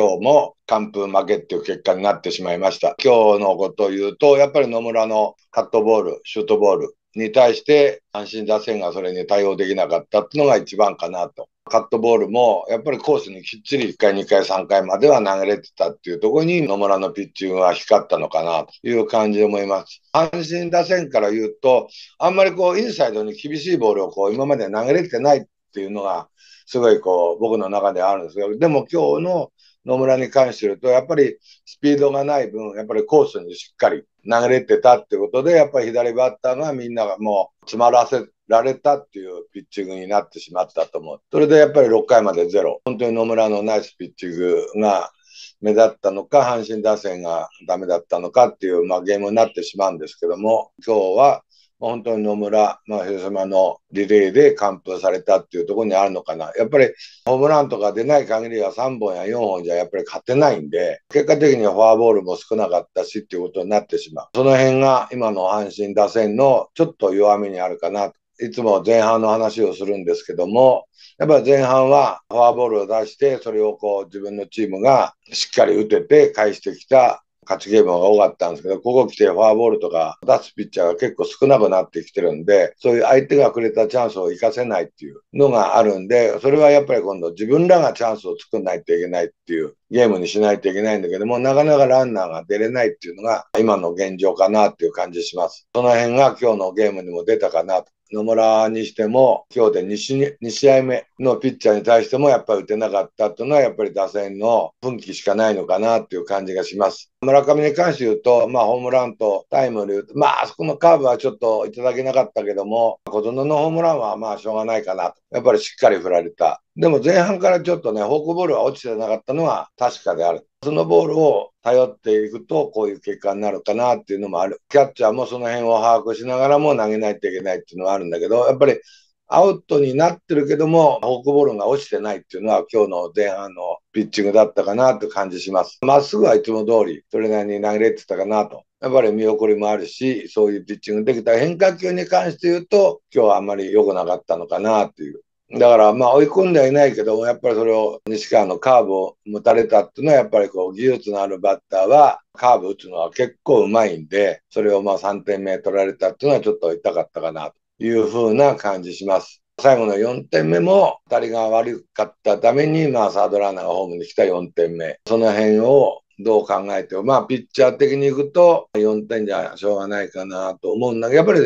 今日も完封負けっていう結果になってしまいました。今日のことを言うと、やっぱり野村のカットボール、シュートボールに対して、阪神打線がそれに対応できなかったっていうのが一番かなと。カットボールもやっぱりコースにきっちり1回、2回、3回までは投げれてたっていうところに野村のピッチングは光ったのかなという感じで思います。阪神打線から言うと、あんまりこうインサイドに厳しいボールをこう今まで投げれてないっていうのがすごいこう、僕の中ではあるんですけど、でも今日の野村に関して言うと、やっぱりスピードがない分、やっぱりコースにしっかり流れてたってことで、やっぱり左バッターがみんながもう詰まらせられたっていうピッチングになってしまったと思う。それでやっぱり6回までゼロ。本当に野村のナイスピッチングが目立ったのか、阪神打線がダメだったのかっていう、まあ、ゲームになってしまうんですけども、今日は本当に野村真平様のリレーで完封されたっていうところにあるのかな。やっぱりホームランとか出ない限りは3本や4本じゃやっぱり勝てないんで、結果的にはフォアボールも少なかったしっていうことになってしまう。その辺が今の阪神打線のちょっと弱みにあるかないつも前半の話をするんですけども、やっぱり前半はフォアボールを出して、それをこう自分のチームがしっかり打てて返してきた勝ちゲームが多かったんですけど、ここ来てフォアボールとか出すピッチャーが結構少なくなってきてるんで、そういう相手がくれたチャンスを生かせないっていうのがあるんで、それはやっぱり今度自分らがチャンスを作んないといけないっていうゲームにしないといけないんだけども、なかなかランナーが出れないっていうのが今の現状かなっていう感じします。その辺が今日のゲームにも出たかなと。野村にしても、今日で 2, 2試合目のピッチャーに対してもやっぱり打てなかったというのは、やっぱり打線の奮起しかないのかなという感じがします。村上に関して言うと、まあ、ホームランとタイムで言うと、まあ、あそこのカーブはちょっといただけなかったけども、小園のホームランはまあしょうがないかなと、やっぱりしっかり振られた。でも前半からちょっとね、フォークボールは落ちてなかったのは確かである。そのボールを頼っていくと、こういう結果になるかなっていうのもある。キャッチャーもその辺を把握しながらも投げないといけないっていうのはあるんだけど、やっぱりアウトになってるけども、フォークボールが落ちてないっていうのは今日の前半のピッチングだったかなって感じします。まっすぐはいつも通り、それなりに投げれてたかなと。やっぱり見送りもあるし、そういうピッチングできた変化球に関して言うと、今日はあんまり良くなかったのかなっていう。だから、まあ、追い込んではいないけど、やっぱりそれを西川のカーブを持たれたっていうのは、やっぱりこう、技術のあるバッターは、カーブ打つのは結構うまいんで、それをまあ3点目取られたっていうのはちょっと痛かったかなというふうな感じします。最後の4点目も当たりが悪かったために、まあ、サードランナーがホームに来た4点目。その辺をどう考えても、まあ、ピッチャー的にいくと、4点じゃしょうがないかなと思うんだけど、やっぱり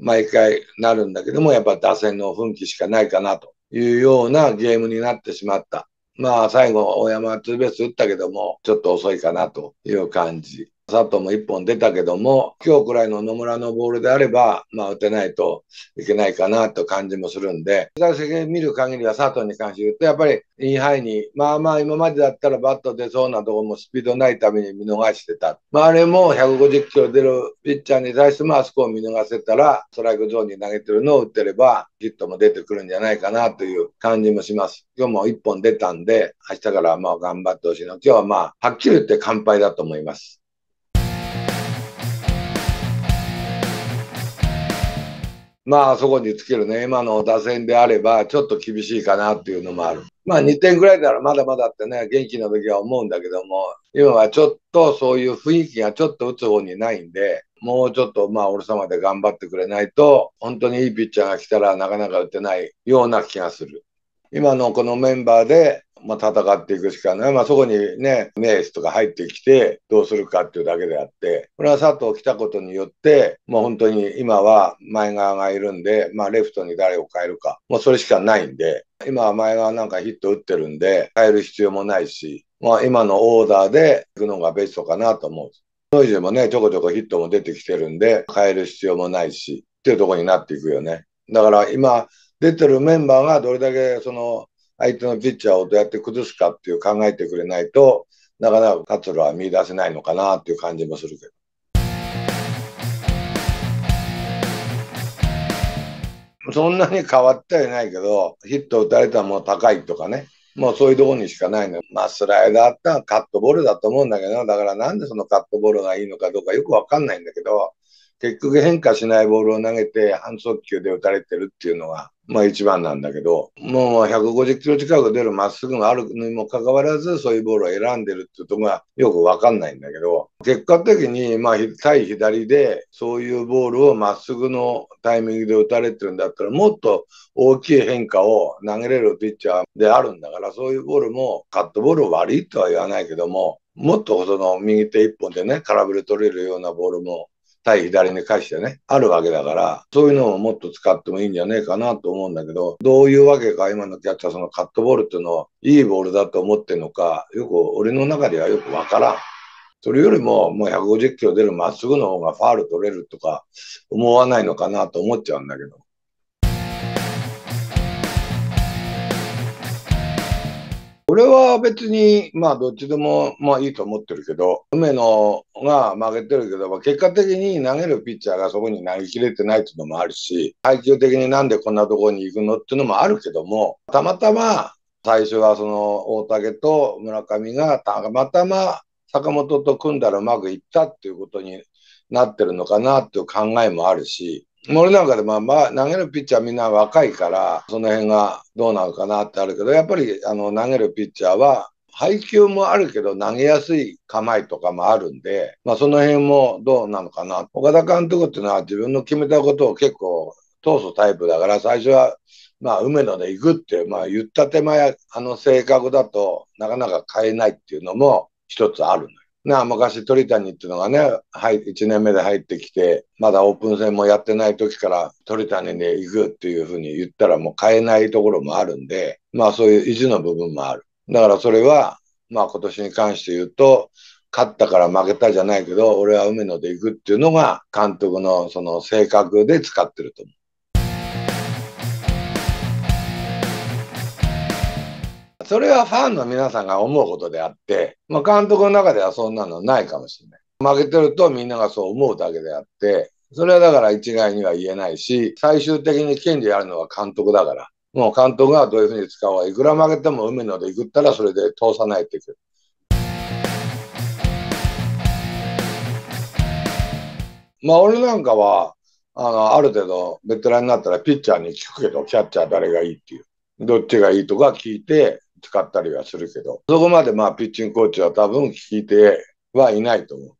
毎回なるんだけども、やっぱ打線の奮起しかないかなというようなゲームになってしまった。まあ最後、大山はツーベース打ったけども、ちょっと遅いかなという感じ。佐藤も1本出たけども、今日くらいの野村のボールであれば、まあ、打てないといけないかなと感じもするんで、打席見る限りは佐藤に関して言うと、やっぱりインハイに、まあまあ今までだったらバット出そうなとこもスピードないために見逃してた。まあ、あれも150キロ出るピッチャーに対してもあそこを見逃せたら、ストライクゾーンに投げてるのを打ってれば、ヒットも出てくるんじゃないかなという感じもします。今日も1本出たんで、明日からまあ頑張ってほしいの。今日はまあ、はっきり言って完敗だと思います。まあ、そこにつけるね、今の打線であれば、ちょっと厳しいかなっていうのもある。まあ、2点ぐらいならまだまだってね、元気な時は思うんだけども、今はちょっとそういう雰囲気がちょっと打つ方にないんで、もうちょっとまあ俺様で頑張ってくれないと、本当にいいピッチャーが来たらなかなか打てないような気がする。今のこのメンバーでまあ、戦っていくしかない。まあ、そこにね、メースとか入ってきて、どうするかっていうだけであって、これは佐藤来たことによって、もう本当に今は前側がいるんで、まあ、レフトに誰を変えるか、もうそれしかないんで、今は前側なんかヒット打ってるんで、変える必要もないし、まあ、今のオーダーで行くのがベストかなと思う。ノイジーもね、ちょこちょこヒットも出てきてるんで、変える必要もないし、っていうとこになっていくよね。だから今、出てるメンバーがどれだけその相手のピッチャーをどうやって崩すかっていう考えてくれないと、なかなか活路は見出せないのかなっていう感じもするけど。そんなに変わってはいないけど、ヒット打たれたらもう高いとかね、もうそういうとこにしかないの。まあ、スライダーったらカットボールだと思うんだけど、だからなんでそのカットボールがいいのかどうかよくわかんないんだけど、結局変化しないボールを投げて半速球で打たれてるっていうのが、まあ一番なんだけど、もう150キロ近く出るまっすぐがあるにもかかわらず、そういうボールを選んでるっていうとこがよくわかんないんだけど、結果的に、まあ対左でそういうボールをまっすぐのタイミングで打たれてるんだったら、もっと大きい変化を投げれるピッチャーであるんだから、そういうボールもカットボール悪いとは言わないけども、もっとその右手一本でね、空振り取れるようなボールも対左に返してね、あるわけだから、そういうのをもっと使ってもいいんじゃねえかなと思うんだけど、どういうわけか今のキャッチャーそのカットボールっていうのをいいボールだと思ってるのか、よく俺の中ではよくわからん。それよりももう150キロ出るまっすぐの方がファール取れるとか思わないのかなと思っちゃうんだけど。俺は別に、まあ、どっちでも、まあ、いいと思ってるけど、梅野が負けてるけど、まあ、結果的に投げるピッチャーがそこに投げきれてないっていうのもあるし、配球的になんでこんなところに行くのっていうのもあるけども、たまたま、最初はその大竹と村上がたまたま坂本と組んだらうまくいったっていうことになってるのかなっていう考えもあるし、俺なんかでままあ投げるピッチャーみんな若いからその辺がどうなのかなってあるけどやっぱりあの投げるピッチャーは配球もあるけど投げやすい構えとかもあるんで、まあ、その辺もどうなのかな岡田監督っていうのは自分の決めたことを結構通すタイプだから最初はまあ梅野で行くって、まあ、言った手前あの性格だとなかなか変えないっていうのも一つあるのよ。な昔鳥谷っていうのがね、はい、1年目で入ってきて、まだオープン戦もやってない時から鳥谷で行くっていうふうに言ったらもう変えないところもあるんで、まあそういう意地の部分もある。だからそれは、まあ今年に関して言うと、勝ったから負けたじゃないけど、俺は梅野で行くっていうのが監督のその性格で使ってると思う。それはファンの皆さんが思うことであって、まあ、監督の中ではそんなのないかもしれない。負けてるとみんながそう思うだけであって、それはだから一概には言えないし、最終的に権利あるのは監督だから。もう監督がどういうふうに使おういくら負けても海のでいくったらそれで通さないっいく。まあ俺なんかは、あの、ある程度ベテランになったらピッチャーに聞くけど、キャッチャー誰がいいっていう。どっちがいいとか聞いて、使ったりはするけど、そこまでまあピッチングコーチは多分聞いてはいないと思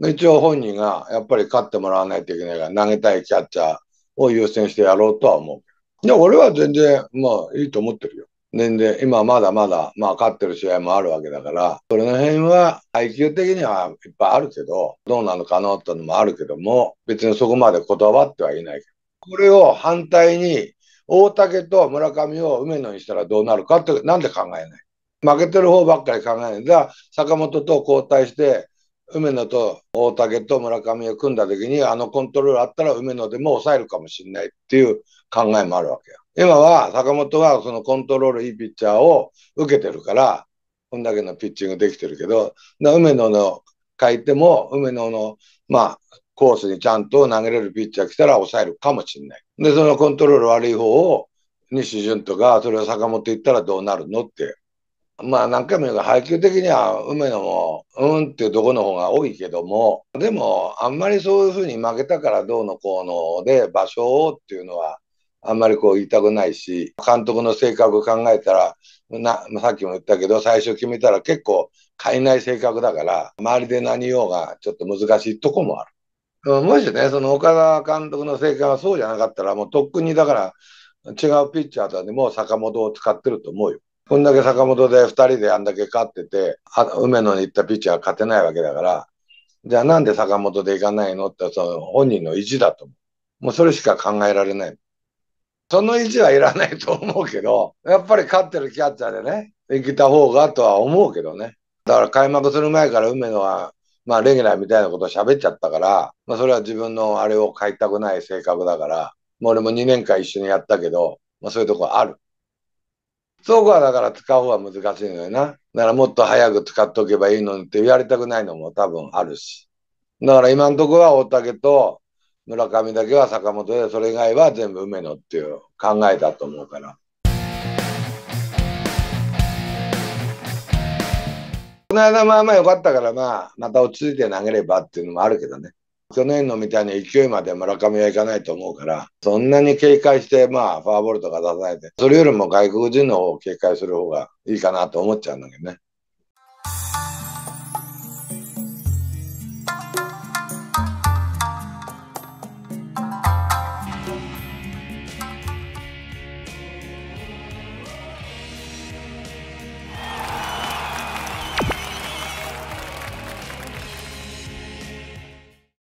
う。一応本人がやっぱり勝ってもらわないといけないから投げたいキャッチャーを優先してやろうとは思う。で、俺は全然まあいいと思ってるよ。全然今まだまだまあ勝ってる試合もあるわけだから、それの辺は配球的にはいっぱいあるけど、どうなのかなってのもあるけども、別にそこまでこだわってはいないけど。これを反対に大竹と村上を梅野にしたらどうなるかって、なんで考えない負けてる方ばっかり考えない。じゃあ、坂本と交代して、梅野と大竹と村上を組んだ時に、あのコントロールあったら梅野でも抑えるかもしれないっていう考えもあるわけよ。今は、坂本はそのコントロールいいピッチャーを受けてるから、こんだけのピッチングできてるけど、梅野の書いても、梅野の、まあ、コースにちゃんと投げれるピッチャー来たら抑えるかもしれない。で、そのコントロール悪い方を、西潤とか、それを坂本行ったらどうなるのって。まあ何回も言うが、配球的には梅野も、うんっていうとこの方が多いけども、でも、あんまりそういうふうに負けたからどうのこうので、場所をっていうのは、あんまりこう言いたくないし、監督の性格考えたら、なさっきも言ったけど、最初決めたら結構変えない性格だから、周りで何言おうがちょっと難しいとこもある。もしね、その岡田監督の正解はそうじゃなかったら、もうとっくにだから、違うピッチャーとはね、もう坂本を使ってると思うよ。こんだけ坂本で2人であんだけ勝ってて、梅野に行ったピッチャーは勝てないわけだから、じゃあなんで坂本で行かないのってその本人の意地だと思う。もうそれしか考えられない。その意地はいらないと思うけど、やっぱり勝ってるキャッチャーでね、行きた方がとは思うけどね。だから開幕する前から梅野はまあ、レギュラーみたいなことを喋っちゃったから、まあ、それは自分のあれを変いたくない性格だから、もう俺も2年間一緒にやったけど、まあ、そういうとこある。そこはだから使う方は難しいのよな。だからもっと早く使っとけばいいのにって言われたくないのも多分あるし。だから今んとこは大竹と村上だけは坂本で、それ以外は全部梅野っていう考えだと思うから。この間まあまあ良かったから、まあ、また落ち着いて投げればっていうのもあるけどね。去年のみたいに勢いまで村上はいかないと思うから、そんなに警戒して、まあ、フォアボールとか出さないで、それよりも外国人の方を警戒する方がいいかなと思っちゃうんだけどね。